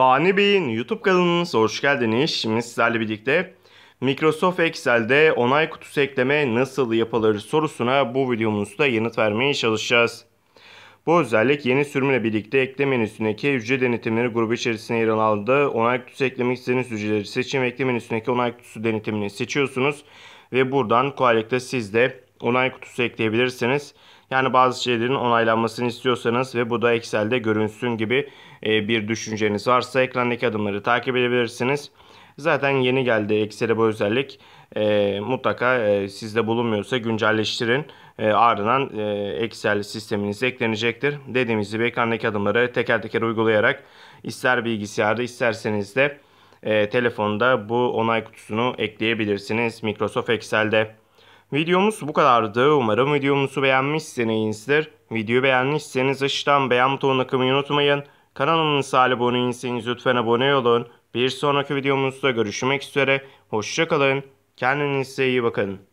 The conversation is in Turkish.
Fani Bey'in YouTube kanalınıza hoş geldiniz. Şimdi sizlerle birlikte Microsoft Excel'de onay kutusu ekleme nasıl yapılır sorusuna bu videomuzda yanıt vermeye çalışacağız. Bu özellik yeni sürümle birlikte ekleme menüsündeki hücre denetimleri grubu içerisine yer aldı. Onay kutusu eklemek istediğiniz hücreleri seçin ve ekleme menüsündeki onay kutusu denetimini seçiyorsunuz. Ve buradan kolaylıkla siz de onay kutusu ekleyebilirsiniz. Yani bazı şeylerin onaylanmasını istiyorsanız ve bu da Excel'de görünsün gibi e, bir düşünceniz varsa ekrandaki adımları takip edebilirsiniz. Zaten yeni geldi Excel'e bu özellik. E, mutlaka e, sizde bulunmuyorsa güncelleştirin. E, ardından e, Excel sisteminiz eklenecektir. Dediğimiz gibi ekrandaki adımları teker teker uygulayarak ister bilgisayarda isterseniz de e, telefonda bu onay kutusunu ekleyebilirsiniz Microsoft Excel'de. Videomuz bu kadardı. Umarım videomuzu beğenmişsinizdir. Videoyu beğenmişseniz aşağıdan beğen butonuna kımayı unutmayın. Kanalımıza abone değilseniz lütfen abone olun. Bir sonraki videomuzda görüşmek üzere. Hoşçakalın. Kendinize iyi bakın.